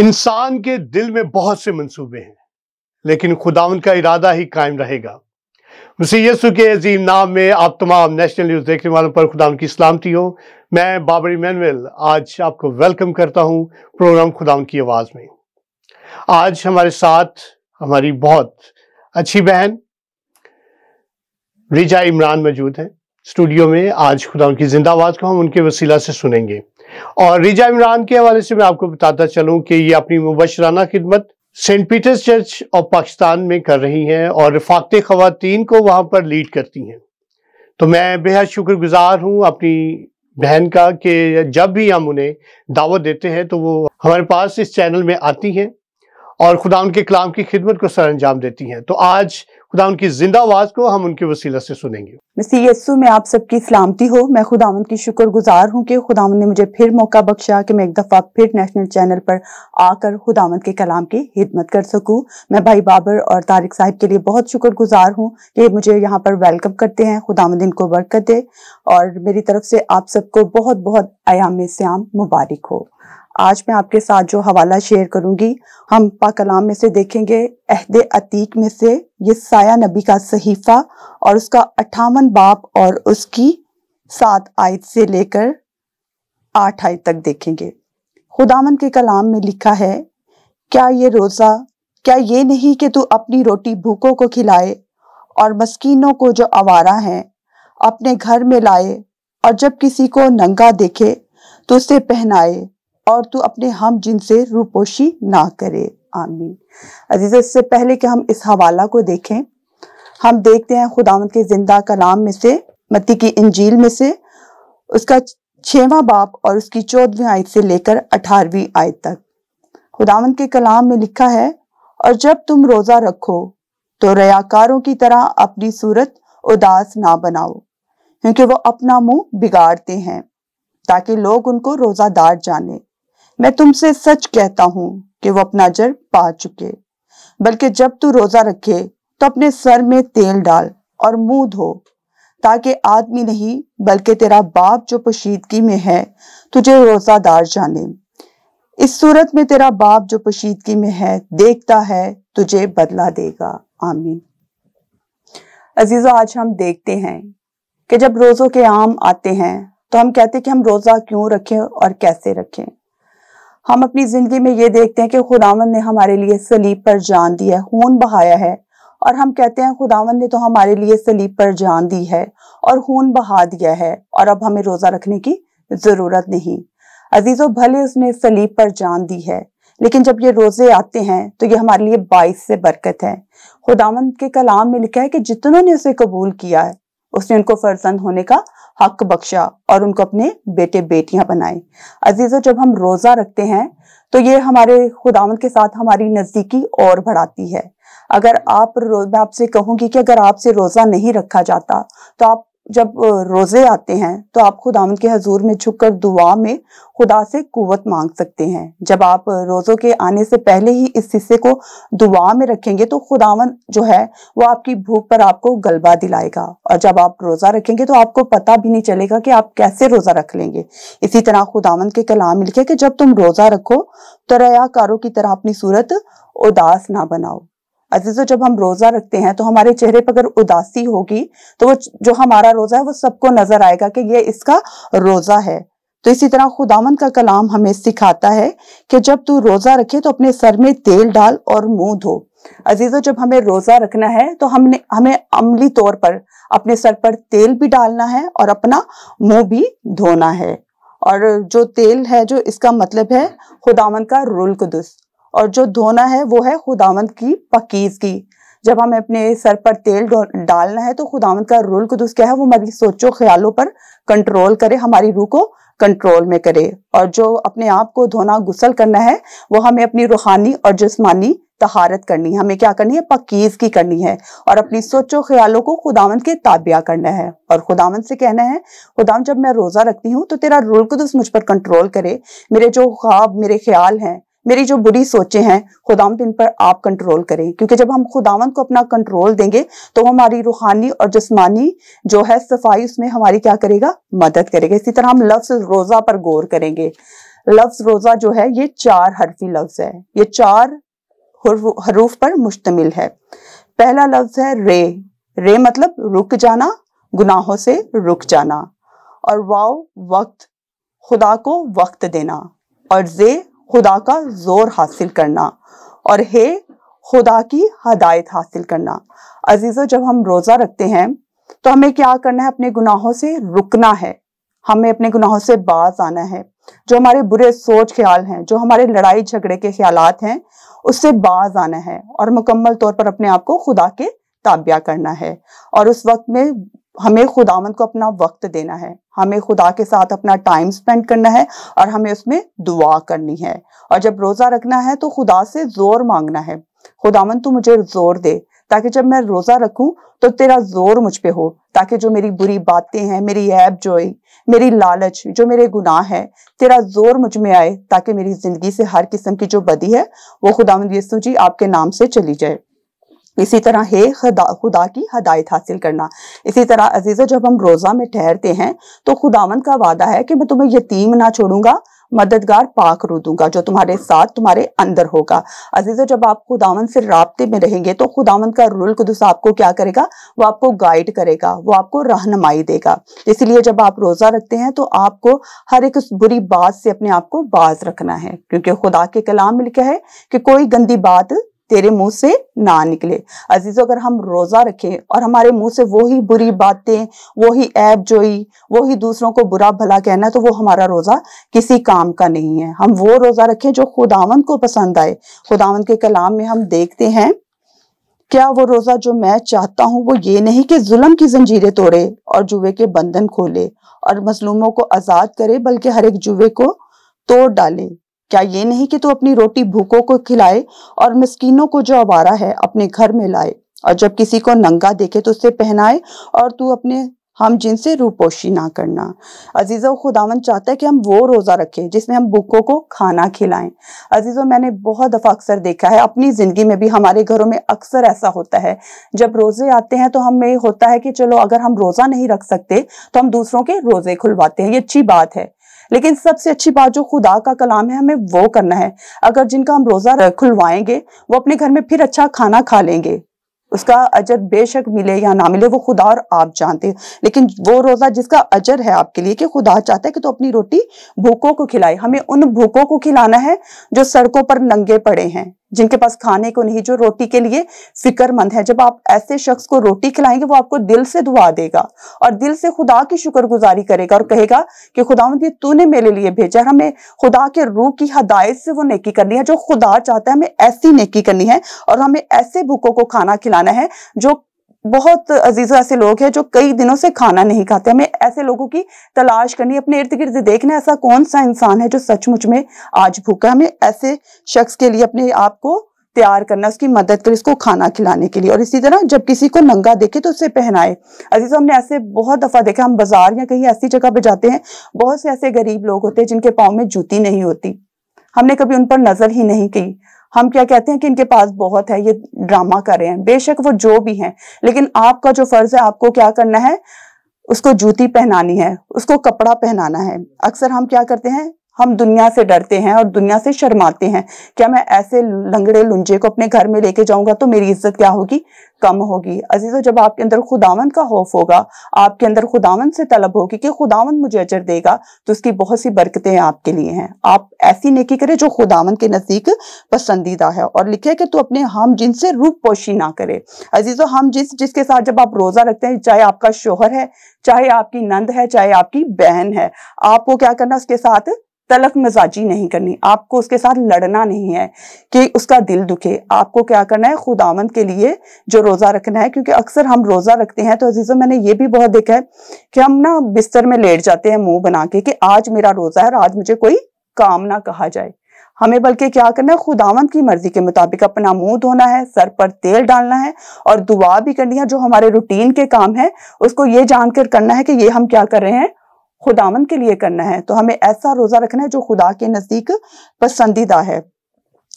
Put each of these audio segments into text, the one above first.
इंसान के दिल में बहुत से मंसूबे हैं लेकिन खुदा उनका इरादा ही कायम रहेगा उसी यसु के अजीम नाम में आप तमाम नेशनल न्यूज़ देखने वालों पर खुदा की सलामती हो मैं बाबरी मैनवेल आज आपको वेलकम करता हूं प्रोग्राम खुदा की आवाज़ में आज हमारे साथ हमारी बहुत अच्छी बहन रिजा इमरान मौजूद हैं स्टूडियो में आज खुदा की जिंदा आवाज़ को हम उनके वसीला से सुनेंगे और रिजा इमरान के हवाले से मैं आपको बताता चलूं कि ये अपनी मुबशराना खिदमत Saint Peter's church of Pakistan में कर रही हैं और रफाकत ख़वान को वहाँ पर लीड करती हैं तो मैं बेहद शुक्रगुजार हूँ अपनी बहन का कि जब भी हम उन्हें दावत देते हैं तो वो हमारे पास इस चैनल में आती हैं और खुदा उनके कलाम की खिदमत को सर अंजाम देती हैं तो आज खुदा उनकी जिंदा आवाज को हम उनके वसीला से सुनेंगे मसीह यस्सु में आप सबकी सलामती हो मैं खुदा उनकी शुक्र गुजार हूँ कि खुदा ने मुझे फिर मौका बख्शा कि मैं एक दफ़ा फिर नेशनल चैनल पर आकर खुदा के कलाम की खिदमत कर सकूँ मैं भाई बाबर और तारिक साहब के लिए बहुत शुक्र गुजार हूँ कि मुझे यहाँ पर वेलकम करते हैं खुदावन इनको बरकत दे और मेरी तरफ से आप सबको बहुत बहुत आयाम श्याम मुबारक हो आज मैं आपके साथ जो हवाला शेयर करूंगी हम पा कलाम में से देखेंगे अहद अतीक में से ये साया नबी का सहीफ़ा और उसका अट्ठावन बाप और उसकी सात आयत से लेकर आठ आयत तक देखेंगे खुदामन के कलाम में लिखा है क्या ये रोज़ा क्या ये नहीं कि तू अपनी रोटी भूखों को खिलाए और मस्कीनों को जो आवारा हैं अपने घर में लाए और जब किसी को नंगा देखे तो उसे पहनाए और तू अपने हम जिन से रूपोशी ना करे आमीन अजीज इससे पहले कि हम इस हवाला को देखें हम देखते हैं खुदावंत के जिंदा कलाम में से मत्ती की इंजील में से उसका छवा बाप और उसकी चौदहवीं आयत से लेकर अठारहवीं आयत तक खुदावंत के कलाम में लिखा है और जब तुम रोज़ा रखो तो रयाकारों की तरह अपनी सूरत उदास ना बनाओ क्योंकि वो अपना मुंह बिगाड़ते हैं ताकि लोग उनको रोज़ादार जाने मैं तुमसे सच कहता हूं कि वो अपना अजर पा चुके बल्कि जब तू रोजा रखे तो अपने सर में तेल डाल और मुंह धो ताकि आदमी नहीं बल्कि तेरा बाप जो पोशीदगी में है तुझे रोजादार जाने इस सूरत में तेरा बाप जो पोशीदगी में है देखता है तुझे बदला देगा आमीन अजीज़ो आज हम देखते हैं कि जब रोज़ों के आम आते हैं तो हम कहते हैं कि हम रोज़ा क्यों रखें और कैसे रखें हम अपनी जिंदगी में ये देखते हैं कि खुदावन ने हमारे लिए सलीब पर जान दी है खून बहाया है और हम कहते हैं खुदावन ने तो हमारे लिए सलीब पर जान दी है और खून बहा दिया है और अब हमें रोज़ा रखने की ज़रूरत नहीं अजीज़ो भले उसने सलीब पर जान दी है लेकिन जब ये रोज़े आते हैं तो ये हमारे लिए बाइस से बरकत है खुदावन के कलाम में लिखा है कि जितनों ने उसे कबूल किया है उसने उनको फर्जंद होने का हक बख्शा और उनको अपने बेटे बेटियां बनाए अजीज जब हम रोज़ा रखते हैं तो ये हमारे खुदावन के साथ हमारी नज़दीकी और बढ़ाती है अगर आप मैं आपसे कहूंगी कि अगर आपसे रोज़ा नहीं रखा जाता तो आप जब रोज़े आते हैं तो आप खुदावन के हजूर में झुककर दुआ में खुदा से कुवत मांग सकते हैं जब आप रोज़ों के आने से पहले ही इस हिस्से को दुआ में रखेंगे तो खुदावन जो है वो आपकी भूख पर आपको गलबा दिलाएगा और जब आप रोज़ा रखेंगे तो आपको पता भी नहीं चलेगा कि आप कैसे रोज़ा रख लेंगे इसी तरह खुदावन के कलाम लिखे कि जब तुम रोज़ा रखो तो रयाकारों की तरह अपनी सूरत उदास ना बनाओ अजीजों जब हम रोजा रखते हैं तो हमारे चेहरे पर अगर उदासी होगी तो वो जो हमारा रोजा है वो सबको नजर आएगा कि ये इसका रोजा है तो इसी तरह खुदामन का कलाम हमें सिखाता है कि जब तू रोजा रखे तो अपने सर में तेल डाल और मुंह धो अजीजों जब हमें रोजा रखना है तो हमने हमें अमली तौर पर अपने सर पर तेल भी डालना है और अपना मुंह भी धोना है और जो तेल है जो इसका मतलब है खुदामन का रुल कदस और जो धोना है वो है खुदावंत की पकीज़ की जब हमें अपने सर पर तेल डालना है तो खुदावंत का रूल कुदस क्या है वो हमारी सोचो ख्यालों पर कंट्रोल करे हमारी रूह को कंट्रोल में करे और जो अपने आप को धोना गुसल करना है वो हमें अपनी रूहानी और जिस्मानी तहारत करनी है हमें क्या करनी है पकीज की करनी है और अपनी सोचो ख्यालों को खुदावंत के ताबिया करना है और खुदावंत से कहना है खुदावंत जब मैं रोज़ा रखती हूँ तो तेरा रूल कुदस मुझ पर कंट्रोल करे मेरे जो ख्वाब मेरे ख्याल हैं मेरी जो बुरी सोचें हैं खुदाम इन पर आप कंट्रोल करें क्योंकि जब हम खुदावन को अपना कंट्रोल देंगे तो हमारी रूहानी और जिस्मानी जो है सफाई उसमें हमारी क्या करेगा मदद करेगा इसी तरह हम लफ्ज रोजा पर गौर करेंगे लफ्ज रोजा जो है ये चार हरफी लफ्ज है ये चार हरूफ पर मुश्तमिल है पहला लफ्ज है रे रे मतलब रुक जाना गुनाहों से रुक जाना और वाओ वक्त खुदा को वक्त देना और जे खुदा का जोर हासिल करना और हे खुदा की हदायत हासिल करना अजीज़ों जब हम रोज़ा रखते हैं तो हमें क्या करना है अपने गुनाहों से रुकना है हमें अपने गुनाहों से बाज आना है जो हमारे बुरे सोच ख्याल हैं जो हमारे लड़ाई झगड़े के ख्याल हैं उससे बाज आना है और मुकम्मल तौर पर अपने आप को खुदा के ताबिया करना है और उस वक्त में हमें खुदावंत को अपना वक्त देना है हमें खुदा के साथ अपना टाइम स्पेंड करना है और हमें उसमें दुआ करनी है और जब रोज़ा रखना है तो खुदा से जोर मांगना है खुदावन तू मुझे जोर दे ताकि जब मैं रोज़ा रखूं तो तेरा जोर मुझ पे हो ताकि जो मेरी बुरी बातें हैं मेरी ऐब जोई मेरी लालच जो मेरे गुनाह है तेरा जोर मुझ में आए ताकि मेरी ज़िंदगी से हर किस्म की जो बदी है वो खुदावंद यसू जी आपके नाम से चली जाए इसी तरह है खुदा खुदा की हदायत हासिल करना इसी तरह अजीज़ों जब हम रोज़ा में ठहरते हैं तो खुदावन का वादा है कि मैं तुम्हें यतीम ना छोड़ूंगा मददगार पाक रू दूंगा जो तुम्हारे साथ तुम्हारे अंदर होगा अजीज़ों जब आप खुदावन से रबते में रहेंगे तो खुदावन का रुल कदस आपको क्या करेगा वो आपको गाइड करेगा वो आपको रहनुमाई देगा इसीलिए जब आप रोज़ा रखते हैं तो आपको हर एक बुरी बात से अपने आप को बाज रखना है क्योंकि खुदा के कलाम में लिखा है कि कोई गंदी बात तेरे मुंह से ना निकले अजीजों अगर हम रोज़ा रखें और हमारे मुंह से वही बुरी बातें वही ऐब जोई वही दूसरों को बुरा भला कहना तो वो हमारा रोज़ा किसी काम का नहीं है हम वो रोज़ा रखें जो खुदावंद को पसंद आए खुदावंद के कलाम में हम देखते हैं क्या वो रोज़ा जो मैं चाहता हूँ वो ये नहीं कि जुल्म की जंजीरें तोड़े और जुए के बंधन खोले और मजलूमों को आज़ाद करे बल्कि हर एक जुए को तोड़ डाले क्या ये नहीं कि तू अपनी रोटी भूखों को खिलाए और मस्किनों को जो आवारा है अपने घर में लाए और जब किसी को नंगा देखे तो उसे पहनाए और तू अपने हम जिनसे रूपोशी ना करना अजीज़ों खुदावन चाहता है कि हम वो रोज़ा रखें जिसमें हम भूखों को खाना खिलाएं अजीज़ों मैंने बहुत दफ़ा अक्सर देखा है अपनी ज़िंदगी में भी हमारे घरों में अक्सर ऐसा होता है जब रोज़े आते हैं तो हमें होता है कि चलो अगर हम रोज़ा नहीं रख सकते तो हम दूसरों के रोज़े खुलवाते हैं ये अच्छी बात है लेकिन सबसे अच्छी बात जो खुदा का कलाम है हमें वो करना है अगर जिनका हम रोज़ा खुलवाएंगे वो अपने घर में फिर अच्छा खाना खा लेंगे उसका अजर बेशक मिले या ना मिले वो खुदा और आप जानते हो लेकिन वो रोज़ा जिसका अजर है आपके लिए कि खुदा चाहता है कि तो अपनी रोटी भूखों को खिलाए हमें उन भूखों को खिलाना है जो सड़कों पर नंगे पड़े हैं जिनके पास खाने को नहीं जो रोटी के लिए फिक्रमंद है जब आप ऐसे शख्स को रोटी खिलाएंगे वो आपको दिल से दुआ देगा और दिल से खुदा की शुक्रगुजारी करेगा और कहेगा कि खुदा ये तूने मेरे लिए भेजा हमें खुदा के रूह की हदायत से वो नेकी करनी है जो खुदा चाहता है हमें ऐसी नेकी करनी है और हमें ऐसे भूखों को खाना खिलाना है जो बहुत अजीज ऐसे लोग हैं जो कई दिनों से खाना नहीं खाते हमें ऐसे लोगों की तलाश करनी अपने इर्द गिर्द देखना ऐसा कौन सा इंसान है जो सचमुच में आज भूखा हमें ऐसे शख्स के लिए अपने आप को तैयार करना उसकी मदद करें उसको खाना खिलाने के लिए और इसी तरह जब किसी को नंगा देखे तो उसे पहनाए अजीज हमने ऐसे बहुत दफ़ा देखा हम बाजार या कहीं ऐसी जगह पर जाते हैं बहुत से ऐसे गरीब लोग होते हैं जिनके पाँव में जूती नहीं होती हमने कभी उन पर नज़र ही नहीं की हम क्या कहते हैं कि इनके पास बहुत है ये ड्रामा कर रहे हैं बेशक वो जो भी हैं लेकिन आपका जो फर्ज है आपको क्या करना है उसको जूती पहनानी है उसको कपड़ा पहनाना है अक्सर हम क्या करते हैं हम दुनिया से डरते हैं और दुनिया से शर्माते हैं क्या मैं ऐसे लंगड़े लुंजे को अपने घर में लेके जाऊंगा तो मेरी इज्जत क्या होगी कम होगी अजीजों जब आपके अंदर खुदावन का खौफ होगा आपके अंदर खुदावन से तलब होगी कि खुदावन मुझे अजर देगा तो उसकी बहुत सी बरकतें आपके लिए हैं आप ऐसी नेकी करें जो खुदावन के नज़दीक पसंदीदा है और लिखे कि तू अपने हम जिनसे से रूप पोशी ना करे अजीजो हम जिस जिसके साथ जब आप रोज़ा रखते हैं चाहे आपका शोहर है चाहे आपकी नंद है चाहे आपकी बहन है आपको क्या करना उसके साथ तलक मिजाजी नहीं करनी आपको उसके साथ लड़ना नहीं है कि उसका दिल दुखे आपको क्या करना है खुदामंद के लिए जो रोज़ा रखना है क्योंकि अक्सर हम रोज़ा रखते हैं तो अजीज़ों मैंने ये भी बहुत देखा है कि हम ना बिस्तर में लेट जाते हैं मुंह बना के कि आज मेरा रोज़ा है और आज मुझे कोई काम ना कहा जाए हमें बल्कि क्या करना है खुदावंत की मर्जी के मुताबिक अपना मुंह धोना है सर पर तेल डालना है और दुआ भी करनी है जो हमारे रूटीन के काम है उसको ये जानकर करना है कि ये हम क्या कर रहे हैं खुदावन के लिए करना है तो हमें ऐसा रोज़ा रखना है जो खुदा के नज़दीक पसंदीदा है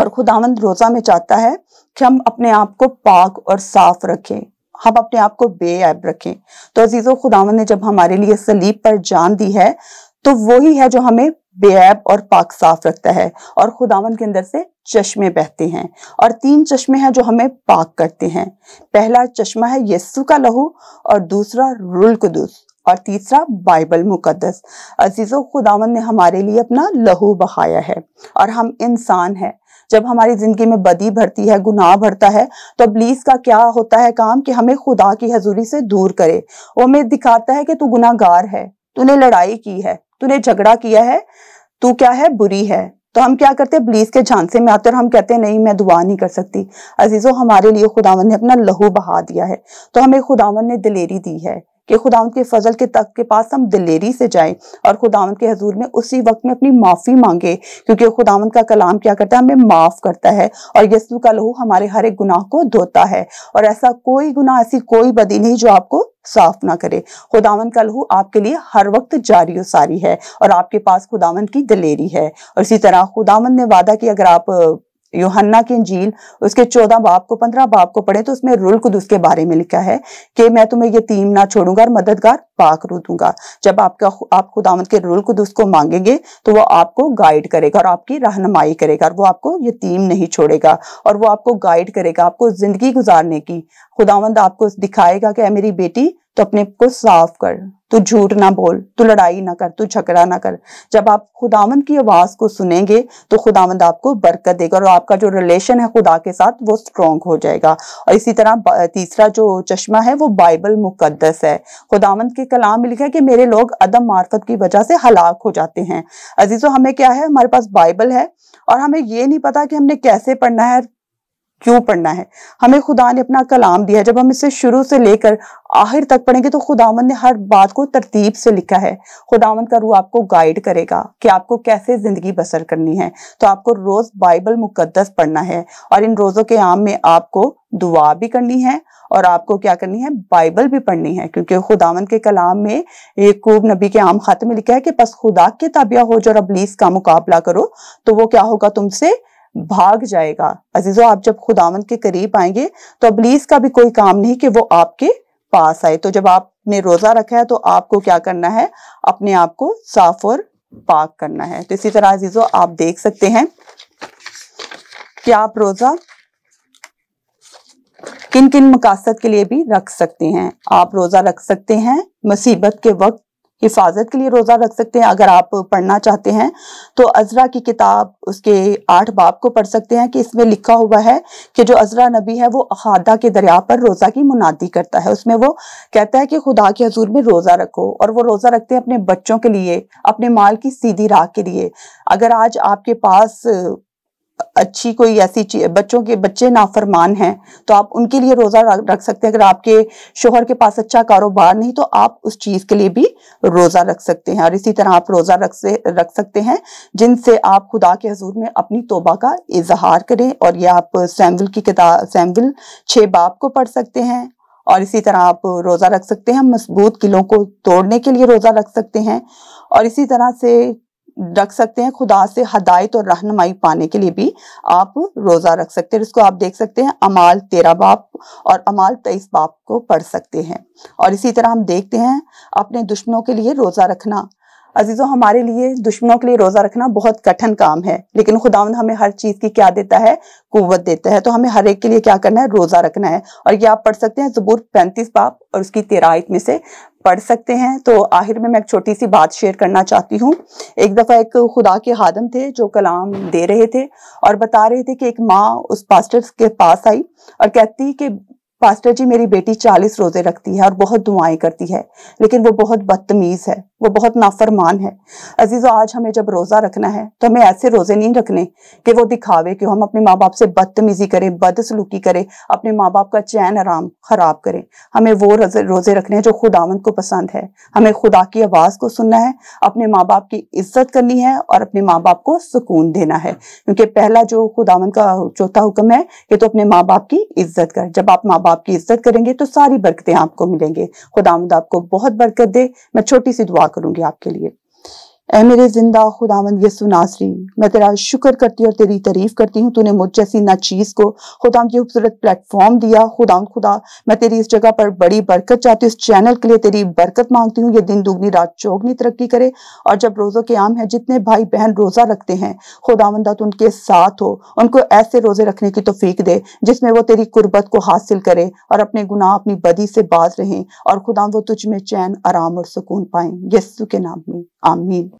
और खुदावंद रोज़ा में चाहता है कि हम अपने आप को पाक और साफ रखें हम अपने आप को बेऐब रखें तो अजीज़ो खुदावन ने जब हमारे लिए सलीब पर जान दी है तो वही है जो हमें बेऐब और पाक साफ रखता है और खुदावन के अंदर से चश्मे बहते हैं और तीन चश्मे हैं जो हमें पाक करते हैं पहला चश्मा है यस्सु का लहू और दूसरा रुल कदूस और तीसरा बाइबल मुकदस अजीज़ों खुदावन ने हमारे लिए अपना लहू बहाया है और हम इंसान हैं जब हमारी ज़िंदगी में बदी भरती है गुनाह भरता है तो अबलीस का क्या होता है काम कि हमें खुदा की हजूरी से दूर करे वो हमें दिखाता है कि तू गुनागार है तूने लड़ाई की है तूने झगड़ा किया है तू क्या है बुरी है तो हम क्या करते हैं ब्लीस के झांसे में आते और हम कहते हैं नहीं मैं दुआ नहीं कर सकती अजीज़ों हमारे लिए खुदावन ने अपना लहू बहा दिया है तो हमें खुदावन ने दिलेरी दी है कि खुदा के फजल के तख्त के पास हम दिलेरी से जाएं और खुदावन के हजूर में उसी वक्त में अपनी माफ़ी मांगे क्योंकि खुदावन का कलाम क्या करता है हमें माफ़ करता है और यसु का लहू हमारे हर एक गुनाह को धोता है और ऐसा कोई गुनाह ऐसी कोई बदी नहीं जो आपको साफ ना करे खुदावन का लहू आपके लिए हर वक्त जारी सारी है और आपके पास खुदावन की दलेरी है और इसी तरह खुदावन ने वादा कि अगर आप योहन्ना की अंजील उसके चौदह बाप को पंद्रह बाप को पढ़े तो उसमें रुल खुद उसके बारे में लिखा है कि मैं तुम्हें यतीम ना छोड़ूंगा और मददगार पाक रू दूंगा जब आपका आप खुदावंत के रुल खुद उसको मांगेंगे तो वो आपको गाइड करेगा और आपकी रहनुमाई करेगा और वो आपको यतीम नहीं छोड़ेगा और वो आपको गाइड करेगा आपको जिंदगी गुजारने की खुदावंद आपको दिखाएगा कि मेरी बेटी तो अपने आप को साफ कर तू झूठ ना बोल तू लड़ाई ना कर तू झगड़ा ना कर जब आप खुदावंद की आवाज को सुनेंगे तो खुदावंद आपको बरकत देगा और आपका जो रिलेशन है खुदा के साथ वो स्ट्रॉन्ग हो जाएगा और इसी तरह तीसरा जो चश्मा है वो बाइबल मुकद्दस है खुदावंद के कलाम में लिखा है कि मेरे लोग अदम मार्फत की वजह से हलाक हो जाते हैं अजीज़ों हमें क्या है हमारे पास बाइबल है और हमें ये नहीं पता कि हमने कैसे पढ़ना है क्यों पढ़ना है हमें खुदा ने अपना कलाम दिया जब हम इसे शुरू से लेकर आखिर तक पढ़ेंगे तो खुदावन ने हर बात को तरतीब से लिखा है खुदावन का रूह आपको गाइड करेगा कि आपको कैसे ज़िंदगी बसर करनी है तो आपको रोज़ बाइबल मुकद्दस पढ़ना है और इन रोज़ों के आम में आपको दुआ भी करनी है और आपको क्या करनी है बाइबल भी पढ़नी है क्योंकि खुदावन के कलाम में यकूब नबी के आम खत में लिखा है कि बस खुदा के ताबिया हो जो अबलीस का मुकाबला करो तो वो क्या होगा तुमसे भाग जाएगा अजीजों आप जब खुदावंत के करीब आएंगे तो अबलीस का भी कोई काम नहीं कि वो आपके पास आए तो जब आपने रोजा रखा है तो आपको क्या करना है अपने आप को साफ और पाक करना है तो इसी तरह अजीजों आप देख सकते हैं कि आप रोजा किन किन मकासद के लिए भी रख सकते हैं आप रोजा रख सकते हैं मुसीबत के वक्त हिफाजत के लिए रोज़ा रख सकते हैं अगर आप पढ़ना चाहते हैं तो अजरा की किताब उसके आठ बाप को पढ़ सकते हैं कि इसमें लिखा हुआ है कि जो अजरा नबी है वो अहादा के दरिया पर रोज़ा की मुनादी करता है उसमें वो कहता है कि खुदा के हजूर में रोज़ा रखो और वो रोज़ा रखते हैं अपने बच्चों के लिए अपने माल की सीधी राह के लिए अगर आज आपके पास अच्छी कोई ऐसी बच्चों के बच्चे नाफरमान हैं तो आप उनके लिए रोज़ा रख सकते हैं अगर आपके शोहर के पास अच्छा कारोबार नहीं तो आप उस चीज़ के लिए भी रोज़ा रख सकते हैं और इसी तरह आप रोज़ा रख से रख सकते हैं जिनसे आप खुदा के हजूर में अपनी तोबा का इजहार करें और यह आप सैम्बल की किताब सैम्बल छः बाप को पढ़ सकते हैं और इसी तरह आप रोज़ा रख सकते हैं मजबूत किलों को तोड़ने के लिए रोज़ा रख सकते हैं और इसी तरह से रख सकते हैं खुदा से हदायत और रहनमाई पाने के लिए भी आप रोज़ा रख सकते हैं इसको आप देख सकते हैं अमाल तेरा बाप और अमाल तेईस बाप को पढ़ सकते हैं और इसी तरह हम देखते हैं अपने दुश्मनों के लिए रोज़ा रखना अजीज़ों हमारे लिए दुश्मनों के लिए रोज़ा रखना बहुत कठिन काम है लेकिन खुदावंद हमें हर चीज़ की क्या देता है कुवत देता है तो हमें हर एक के लिए क्या करना है रोज़ा रखना है और ये आप पढ़ सकते हैं जबूर पैंतीस बाप और उसकी तेराइत में से पढ़ सकते हैं तो आखिर में मैं एक छोटी सी बात शेयर करना चाहती हूँ एक दफ़ा एक खुदा के हादम थे जो कलाम दे रहे थे और बता रहे थे कि एक माँ उस पास्टर के पास आई और कहती कि पास्टर जी मेरी बेटी चालीस रोज़े रखती है और बहुत दुआएं करती है लेकिन वो बहुत बदतमीज़ है वो बहुत नाफरमान है अजीज़ों आज हमें जब रोज़ा रखना है तो हमें ऐसे रोज़े नहीं रखने कि वो दिखावे कि हम अपने माँ बाप से बदतमीज़ी करें बदसलूकी करें अपने माँ बाप का चैन आराम ख़राब करें हमें वो रोज़े रखने हैं जो खुदावंत को पसंद है हमें खुदा की आवाज़ को सुनना है अपने माँ बाप की इज्जत करनी है और अपने माँ बाप को सुकून देना है क्योंकि पहला जो खुदावंत का चौथा हुक्म है कि तो अपने माँ बाप की इज्जत कर जब आप माँ बाप की इज्जत करेंगे तो सारी बरकतें आपको मिलेंगे खुदावंद आपको बहुत बरकत दे मैं छोटी सी दुआ करूंगी आपके लिए ऐ मेरे जिंदा खुदावंद यसु नासरी मैं तेरा शुक्र करती हूँ और तेरी तारीफ करती हूँ तूने मुझ जैसी ना चीज़ को खुदा की खूबसूरत प्लेटफॉर्म दिया खुदा खुदा मैं तेरी इस जगह पर बड़ी बरकत चाहती हूँ इस चैनल के लिए तेरी बरकत मांगती हूँ ये दिन दुगनी रात चौगनी तरक्की करे और जब रोज़ों के आम है जितने भाई बहन रोज़ा रखते हैं खुदावंदा तो उनके साथ हो उनको ऐसे रोज़े रखने की तोफीक दे जिसमें वो तेरी कुर्बत को हासिल करे और अपने गुनाह अपनी बदी से बाज रहें और खुदा वो तुझ में चैन आराम और सुकून पाएँ यस्सु के नाम में आमीन